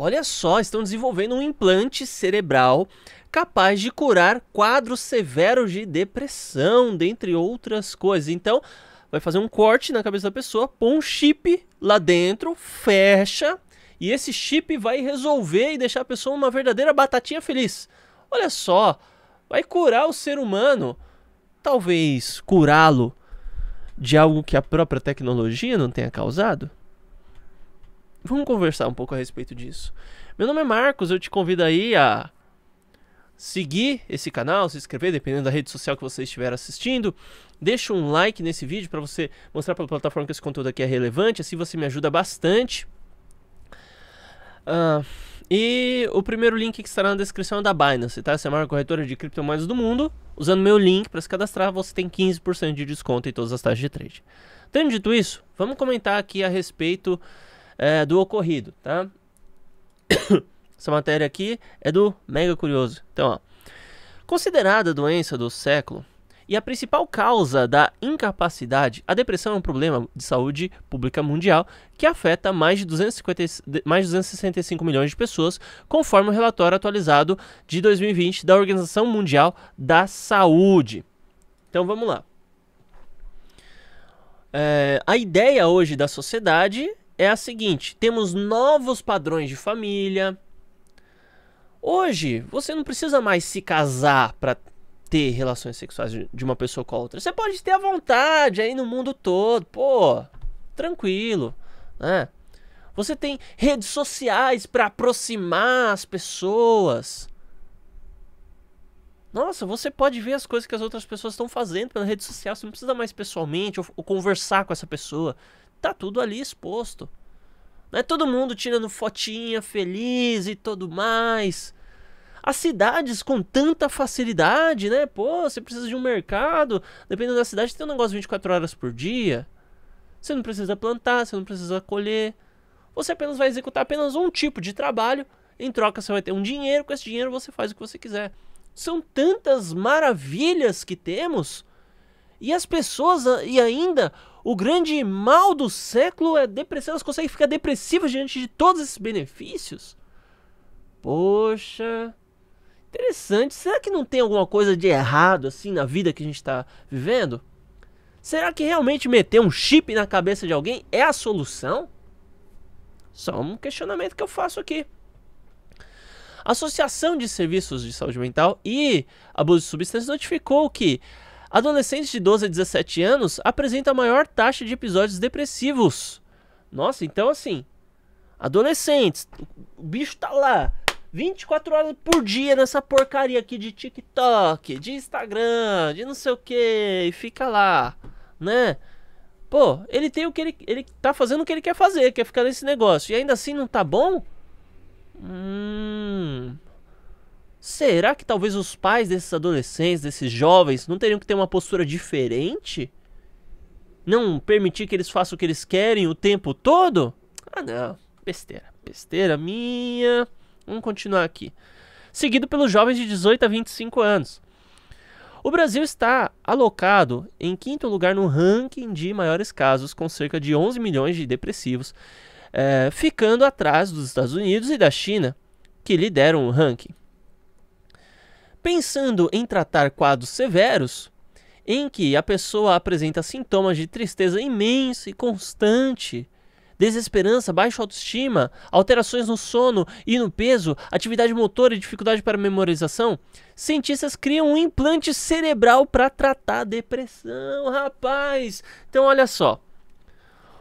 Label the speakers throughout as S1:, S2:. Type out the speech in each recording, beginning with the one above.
S1: Olha só, estão desenvolvendo um implante cerebral capaz de curar quadros severos de depressão, dentre outras coisas. Então, vai fazer um corte na cabeça da pessoa, põe um chip lá dentro, fecha, e esse chip vai resolver e deixar a pessoa uma verdadeira batatinha feliz. Olha só, vai curar o ser humano, talvez curá-lo de algo que a própria tecnologia não tenha causado? Vamos conversar um pouco a respeito disso. Meu nome é Marcos, eu te convido aí a seguir esse canal, se inscrever, dependendo da rede social que você estiver assistindo. Deixa um like nesse vídeo para você mostrar para a plataforma que esse conteúdo aqui é relevante, assim você me ajuda bastante. Uh, e o primeiro link que estará na descrição é da Binance, tá? Essa é a maior corretora de criptomoedas do mundo. Usando meu link para se cadastrar, você tem 15% de desconto em todas as taxas de trade. Tendo dito isso, vamos comentar aqui a respeito é, do ocorrido, tá? Essa matéria aqui é do Mega Curioso. Então, ó. Considerada a doença do século e a principal causa da incapacidade, a depressão é um problema de saúde pública mundial que afeta mais de, 250, mais 265 milhões de pessoas, conforme o relatório atualizado de 2020 da Organização Mundial da Saúde. Então vamos lá. É, a ideia hoje da sociedade é a seguinte: temos novos padrões de família. Hoje, você não precisa mais se casar para ter relações sexuais de uma pessoa com a outra. Você pode ter à vontade aí no mundo todo, pô, tranquilo, né? Você tem redes sociais para aproximar as pessoas. Nossa, você pode ver as coisas que as outras pessoas estão fazendo pela rede social. Você não precisa mais pessoalmente ou, ou conversar com essa pessoa. Tá tudo ali exposto. Não é todo mundo tirando fotinha feliz e tudo mais. As cidades com tanta facilidade, né? Pô, você precisa de um mercado. Dependendo da cidade, tem um negócio 24 horas por dia. Você não precisa plantar, você não precisa colher. Você apenas vai executar apenas um tipo de trabalho. Em troca, você vai ter um dinheiro. Com esse dinheiro, você faz o que você quiser. São tantas maravilhas que temos e as pessoas, ah, e ainda, o grande mal do século é depressão. Elas conseguem ficar depressivas diante de todos esses benefícios? Poxa. Interessante. Será que não tem alguma coisa de errado assim na vida que a gente está vivendo? Será que realmente meter um chip na cabeça de alguém é a solução? Só um questionamento que eu faço aqui. Associação de Serviços de Saúde Mental e Abuso de Substâncias notificou que Adolescentes de 12 a 17 anos apresentam a maior taxa de episódios depressivos. Nossa, então assim, adolescentes, o bicho tá lá 24 horas por dia nessa porcaria aqui de TikTok, de Instagram, de não sei o que, e fica lá, né? Pô, ele tem o que ele, ele tá fazendo o que ele quer fazer, quer ficar nesse negócio e ainda assim não tá bom? Hum, Será que talvez os pais desses adolescentes, desses jovens, não teriam que ter uma postura diferente? Não permitir que eles façam o que eles querem o tempo todo? Ah, não. Besteira. Besteira minha. Vamos continuar aqui. Seguido pelos jovens de 18 a 25 anos. O Brasil está alocado em quinto lugar no ranking de maiores casos, com cerca de 11 milhões de depressivos, é, ficando atrás dos Estados Unidos e da China, que lideram o ranking. Pensando em tratar quadros severos, em que a pessoa apresenta sintomas de tristeza imensa e constante, desesperança, baixa autoestima, alterações no sono e no peso, atividade motora e dificuldade para memorização, cientistas criam um implante cerebral para tratar a depressão, rapaz. Então olha só.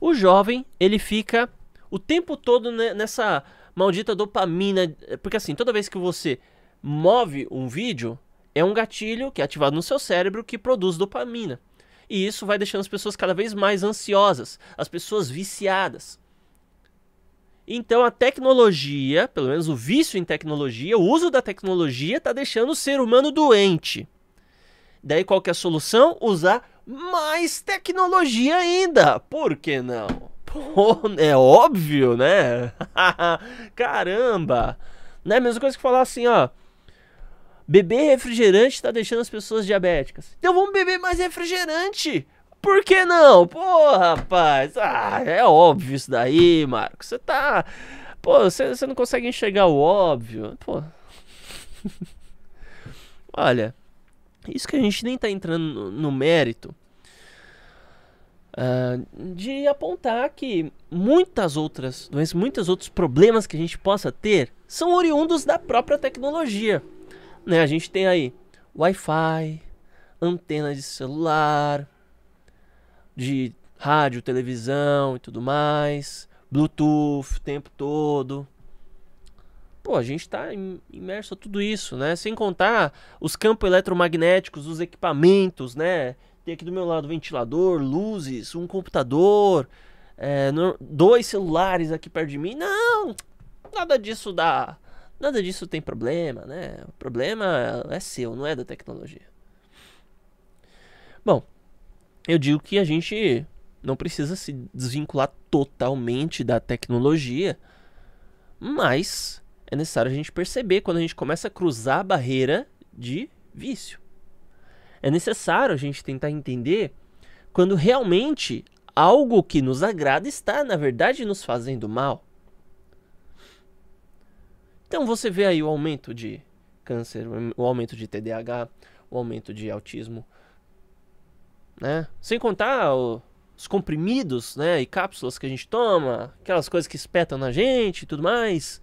S1: O jovem, ele fica o tempo todo nessa maldita dopamina, porque assim, toda vez que você move um vídeo, é um gatilho que é ativado no seu cérebro que produz dopamina. E isso vai deixando as pessoas cada vez mais ansiosas, as pessoas viciadas. Então a tecnologia, pelo menos o vício em tecnologia, o uso da tecnologia está deixando o ser humano doente. Daí qual que é a solução? Usar mais tecnologia ainda. Por que não? Pô, é óbvio, né? Caramba! Não é a mesma coisa que falar assim, ó. Beber refrigerante está deixando as pessoas diabéticas. Então vamos beber mais refrigerante. Por que não? Pô, rapaz. Ah, é óbvio isso daí, Marcos. Você tá. Pô, você, você não consegue enxergar o óbvio. Pô. Olha, isso que a gente nem tá entrando no, no mérito. Uh, de apontar que muitas outras doenças, muitos outros problemas que a gente possa ter são oriundos da própria tecnologia né, a gente tem aí Wi-Fi, antena de celular, de rádio, televisão e tudo mais, Bluetooth o tempo todo. Pô, a gente está imerso a tudo isso, né? Sem contar os campos eletromagnéticos, os equipamentos, né? Tem aqui do meu lado ventilador, luzes, um computador, é, dois celulares aqui perto de mim. Não, nada disso dá Nada disso tem problema, né? O problema é seu, não é da tecnologia. Bom, eu digo que a gente não precisa se desvincular totalmente da tecnologia, mas é necessário a gente perceber quando a gente começa a cruzar a barreira de vício. É necessário a gente tentar entender quando realmente algo que nos agrada está, na verdade, nos fazendo mal. Então você vê aí o aumento de câncer, o aumento de TDAH, o aumento de autismo, né? Sem contar o, os comprimidos, né, e cápsulas que a gente toma, aquelas coisas que espetam na gente e tudo mais.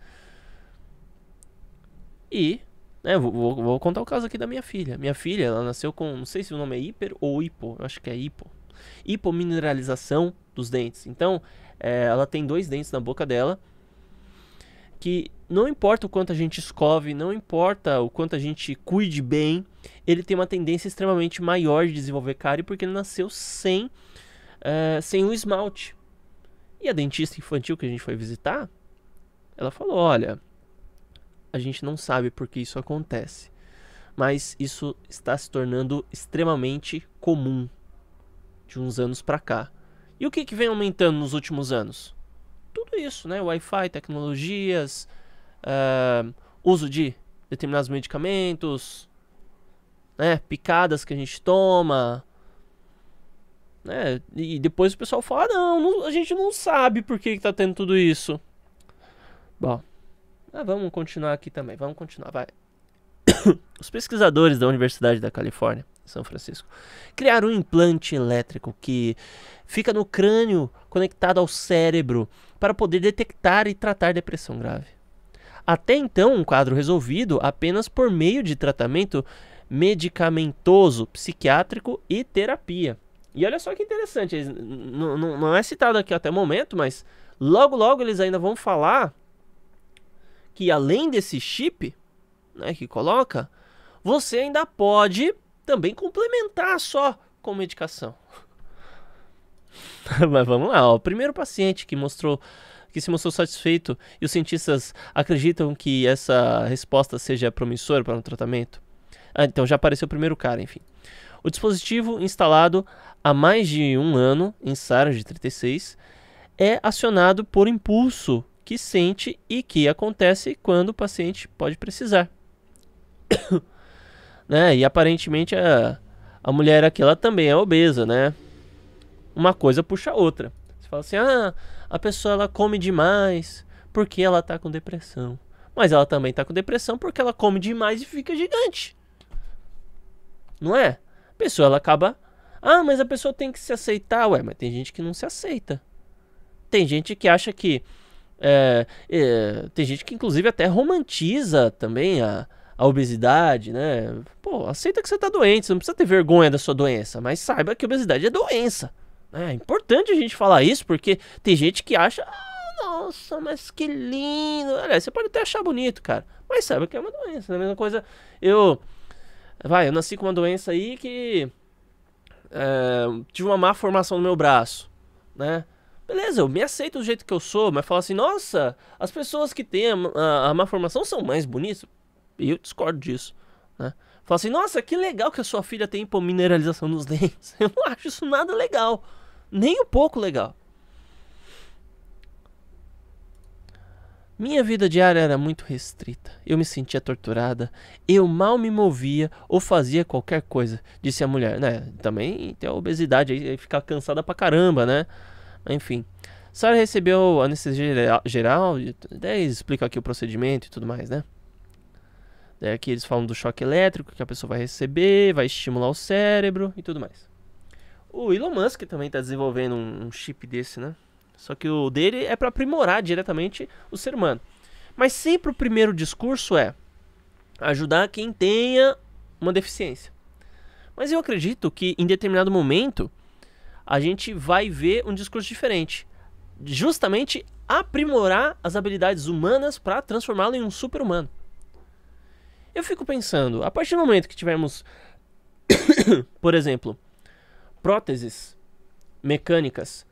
S1: E, né, vou, vou, vou, contar o caso aqui da minha filha. Minha filha, ela nasceu com, não sei se o nome é hiper ou hipo, eu acho que é hipo. Hipomineralização dos dentes. Então, é, ela tem dois dentes na boca dela que não importa o quanto a gente escove, não importa o quanto a gente cuide bem, ele tem uma tendência extremamente maior de desenvolver cárie porque ele nasceu sem, uh, sem o esmalte. E a dentista infantil que a gente foi visitar, ela falou: olha, a gente não sabe por que isso acontece, mas isso está se tornando extremamente comum de uns anos para cá. E o que, que vem aumentando nos últimos anos? tudo isso, né? Wi-Fi, tecnologias, uh, uso de determinados medicamentos, né? Picadas que a gente toma. Né? E depois o pessoal fala, ah, não, não a gente não sabe por que, está tendo tudo isso. Bom, ah, vamos continuar aqui também, vamos continuar, vai. Os pesquisadores da Universidade da Califórnia são Francisco, criar um implante elétrico que fica no crânio conectado ao cérebro para poder detectar e tratar depressão grave. Até então, um quadro resolvido apenas por meio de tratamento medicamentoso, psiquiátrico e terapia. E olha só que interessante, não, não é citado aqui até o momento, mas logo logo eles ainda vão falar que além desse chip né, que coloca, você ainda pode também complementar só com medicação. Mas vamos lá, ó. O primeiro paciente que mostrou que se mostrou satisfeito e os cientistas acreditam que essa resposta seja promissora para um tratamento. Ah, então já apareceu o primeiro cara, enfim. O dispositivo instalado há mais de um ano em SARS-36 é acionado por impulso que sente e que acontece quando o paciente pode precisar. né? E aparentemente a, a mulher aqui também é obesa, né? Uma coisa puxa a outra. Você fala assim: "Ah, a pessoa ela come demais porque ela tá com depressão". Mas ela também tá com depressão porque ela come demais e fica gigante. Não é? A pessoa ela acaba Ah, mas a pessoa tem que se aceitar, ué, mas tem gente que não se aceita. Tem gente que acha que é, é, tem gente que inclusive até romantiza também a, a obesidade, né? Pô, aceita que você tá doente, você não precisa ter vergonha da sua doença, mas saiba que obesidade é doença. Né? É importante a gente falar isso, porque tem gente que acha, ah, nossa, mas que lindo. Aliás, você pode até achar bonito, cara, mas saiba que é uma doença. É a mesma coisa, eu. Vai, eu nasci com uma doença aí que. É, tive uma má formação no meu braço, né? Beleza, eu me aceito do jeito que eu sou, mas falo assim, nossa, as pessoas que têm a, a, a má formação são mais bonitas eu discordo disso, né? Fala assim, nossa, que legal que a sua filha tem hipomineralização nos dentes. Eu não acho isso nada legal. Nem um pouco legal. Minha vida diária era muito restrita. Eu me sentia torturada. Eu mal me movia ou fazia qualquer coisa, disse a mulher. Né? Também tem a obesidade, aí ficar cansada pra caramba, né? Enfim. Sarah recebeu anestesia geral, geral. Daí né, explica aqui o procedimento e tudo mais, né? Né? Aqui eles falam do choque elétrico que a pessoa vai receber, vai estimular o cérebro e tudo mais. O Elon Musk também está desenvolvendo um, um chip desse, né? Só que o dele é para aprimorar diretamente o ser humano. Mas sempre o primeiro discurso é ajudar quem tenha uma deficiência. Mas eu acredito que em determinado momento a gente vai ver um discurso diferente. Justamente aprimorar as habilidades humanas para transformá-lo em um super-humano. Eu fico pensando, a partir do momento que tivermos, por exemplo, próteses mecânicas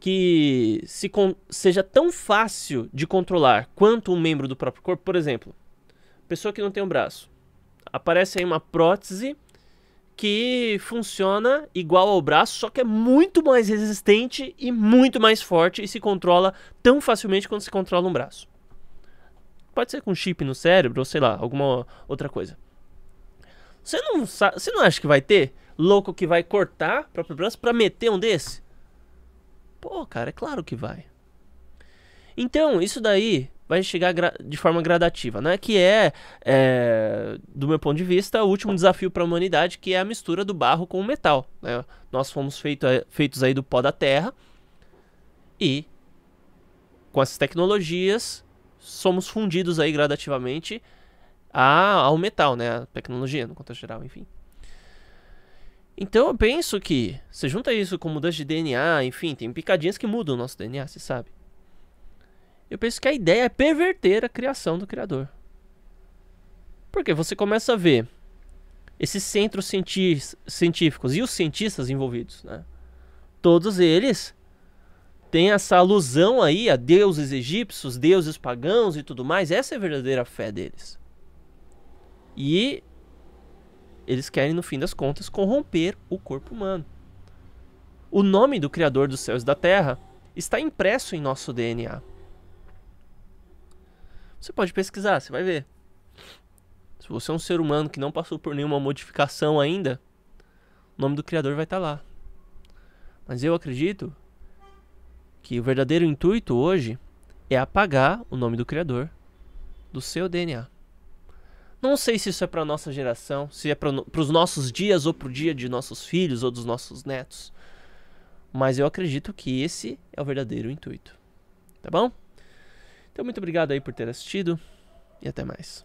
S1: que se seja tão fácil de controlar quanto um membro do próprio corpo, por exemplo, pessoa que não tem um braço, aparece aí uma prótese que funciona igual ao braço, só que é muito mais resistente e muito mais forte e se controla tão facilmente quanto se controla um braço. Pode ser com chip no cérebro, ou sei lá, alguma outra coisa. Você não, sabe, você não acha que vai ter louco que vai cortar próprio braço para meter um desse? Pô, cara, é claro que vai. Então, isso daí vai chegar de forma gradativa, né? Que é, é, do meu ponto de vista, o último desafio para a humanidade, que é a mistura do barro com o metal. Né? Nós fomos feito, feitos aí do pó da terra e com essas tecnologias somos fundidos aí gradativamente a, ao metal, né? A tecnologia, no contexto geral, enfim. Então eu penso que, você junta isso com mudança de DNA, enfim, tem picadinhas que mudam o nosso DNA, você sabe. Eu penso que a ideia é perverter a criação do Criador. Porque você começa a ver esses centros científicos e os cientistas envolvidos, né? Todos eles tem essa alusão aí a deuses egípcios, deuses pagãos e tudo mais. Essa é a verdadeira fé deles. E eles querem, no fim das contas, corromper o corpo humano. O nome do Criador dos céus e da terra está impresso em nosso DNA. Você pode pesquisar, você vai ver. Se você é um ser humano que não passou por nenhuma modificação ainda, o nome do Criador vai estar tá lá. Mas eu acredito que o verdadeiro intuito hoje é apagar o nome do Criador do seu DNA. Não sei se isso é para nossa geração, se é para os nossos dias ou para o dia de nossos filhos ou dos nossos netos, mas eu acredito que esse é o verdadeiro intuito. Tá bom? Então, muito obrigado aí por ter assistido e até mais.